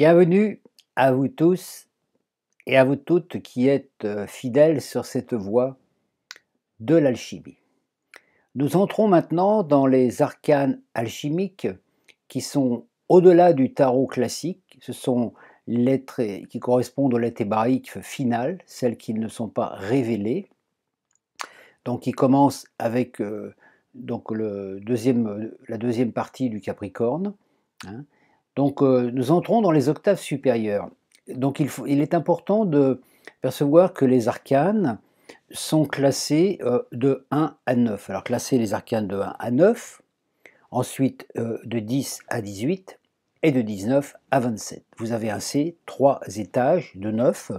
Bienvenue à vous tous et à vous toutes qui êtes euh, fidèles sur cette voie de l'alchimie. Nous entrons maintenant dans les arcanes alchimiques qui sont au-delà du tarot classique. Ce sont les lettres qui correspondent aux lettres hébraïques finales, celles qui ne sont pas révélées. Donc, qui commencent avec euh, donc le deuxième, la deuxième partie du Capricorne. Hein. Donc euh, nous entrons dans les octaves supérieures. Donc il, est important de percevoir que les arcanes sont classés euh, de 1 à 9. Alors classer les arcanes de 1 à 9, ensuite euh, de 10 à 18 et de 19 à 27. Vous avez ainsi trois étages de 9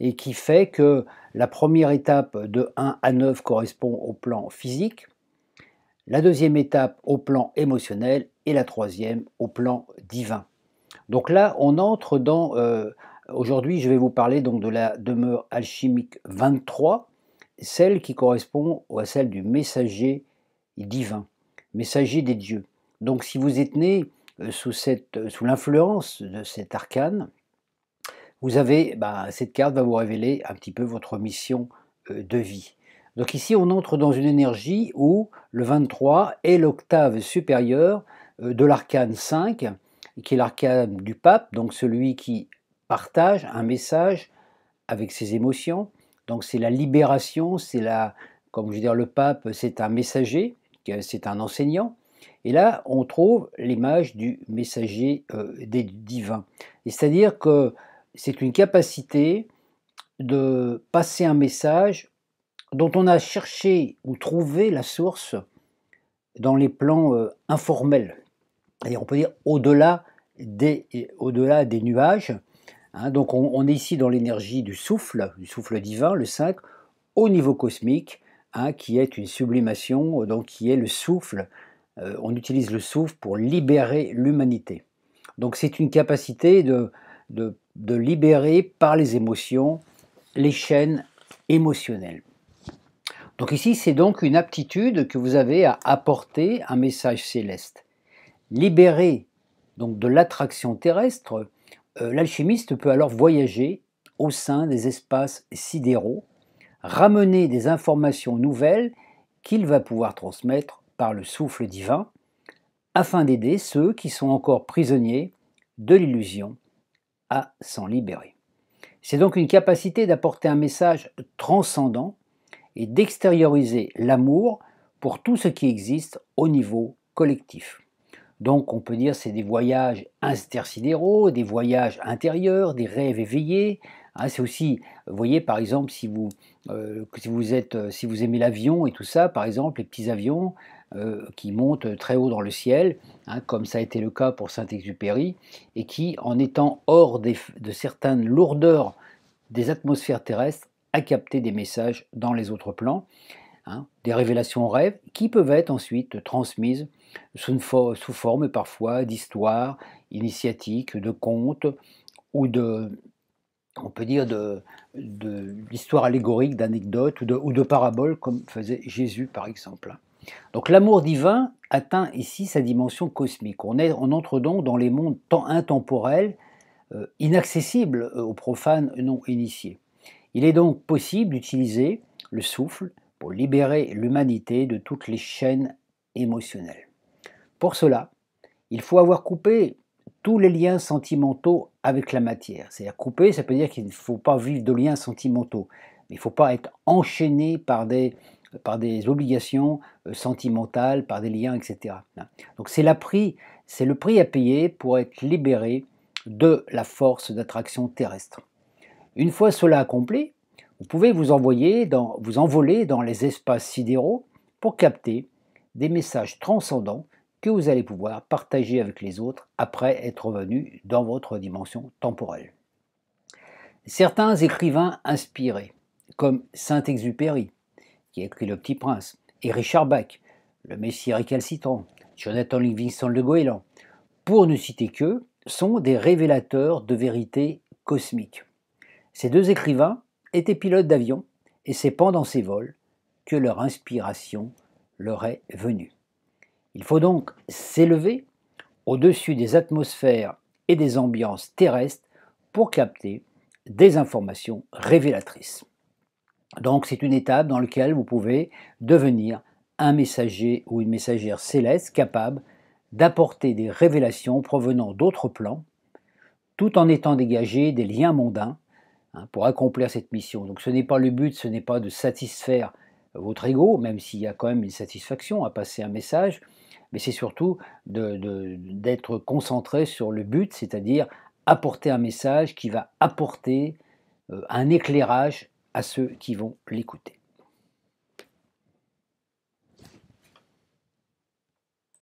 et qui fait que la première étape de 1 à 9 correspond au plan physique, la deuxième étape au plan émotionnel et la troisième au plan divin. Donc là, on entre dans... Euh, aujourd'hui, je vais vous parler donc de la demeure alchimique 23, celle qui correspond à celle du messager divin, messager des dieux. Donc si vous êtes né euh, sous, cette, euh, sous l'influence de cet arcane, vous avez, bah, cette carte va vous révéler un petit peu votre mission de vie. Donc ici, on entre dans une énergie où le 23 est l'octave supérieure euh, de l'arcane 5, qui est l'arcane du pape, donc celui qui partage un message avec ses émotions. Donc c'est la libération, c'est la, comme je veux dire, le pape, c'est un messager, c'est un enseignant. Et là, on trouve l'image du messager euh, des divins. C'est-à-dire que c'est une capacité de passer un message dont on a cherché ou trouvé la source dans les plans euh, informels. cest on peut dire au-delà des, nuages. Hein. donc, on, est ici dans l'énergie du souffle, du souffle divin, le 5, au niveau cosmique, hein, qui est une sublimation, euh, donc qui est le souffle. Euh, on utilise le souffle pour libérer l'humanité. Donc, c'est une capacité de libérer par les émotions les chaînes émotionnelles. Donc ici, c'est donc une aptitude que vous avez à apporter un message céleste. Libéré donc de l'attraction terrestre, euh, l'alchimiste peut alors voyager au sein des espaces sidéraux, ramener des informations nouvelles qu'il va pouvoir transmettre par le souffle divin, afin d'aider ceux qui sont encore prisonniers de l'illusion à s'en libérer. C'est donc une capacité d'apporter un message transcendant et d'extérioriser l'amour pour tout ce qui existe au niveau collectif. Donc on peut dire c'est des voyages intersidéraux, des voyages intérieurs, des rêves éveillés. Hein, c'est aussi, vous voyez par exemple si vous, euh, vous, êtes, euh, si vous aimez l'avion et tout ça, par exemple les petits avions euh, qui montent très haut dans le ciel, hein, comme ça a été le cas pour Saint-Exupéry, et qui en étant hors de certaines lourdeurs des atmosphères terrestres à capter des messages dans les autres plans, hein, des révélations rêves qui peuvent être ensuite transmises sous, forme parfois d'histoires initiatiques, de contes ou de, on peut dire, de, l'histoire allégorique, d'anecdotes ou de, paraboles, comme faisait Jésus par exemple. Donc l'amour divin atteint ici sa dimension cosmique. On, est, on entre donc dans les mondes intemporels, euh, inaccessibles euh, aux profanes non initiés. Il est donc possible d'utiliser le souffle pour libérer l'humanité de toutes les chaînes émotionnelles. Pour cela, il faut avoir coupé tous les liens sentimentaux avec la matière. C'est-à-dire couper, ça veut dire qu'il ne faut pas vivre de liens sentimentaux, il ne faut pas être enchaîné par des, par des obligations euh, sentimentales, par des liens, etc. Donc c'est le prix à payer pour être libéré de la force d'attraction terrestre. Une fois cela accompli, vous pouvez vous, envoyer vous envoler dans les espaces sidéraux pour capter des messages transcendants que vous allez pouvoir partager avec les autres après être revenu dans votre dimension temporelle. Certains écrivains inspirés, comme Saint-Exupéry, qui a écrit Le Petit Prince, et Richard Bach, Le Messie récalcitrant, Jonathan Livingston de Goéland, pour ne citer qu'eux, sont des révélateurs de vérités cosmiques. Ces deux écrivains étaient pilotes d'avion et c'est pendant ces vols que leur inspiration leur est venue. Il faut donc s'élever au-dessus des atmosphères et des ambiances terrestres pour capter des informations révélatrices. Donc c'est une étape dans laquelle vous pouvez devenir un messager ou une messagère céleste capable d'apporter des révélations provenant d'autres plans, tout en étant dégagé des liens mondains Hein, pour accomplir cette mission. Donc ce n'est pas le but, ce n'est pas de satisfaire euh, votre ego, même s'il y a quand même une satisfaction à passer un message, mais c'est surtout d'être concentré sur le but, c'est-à-dire apporter un message qui va apporter euh, un éclairage à ceux qui vont l'écouter.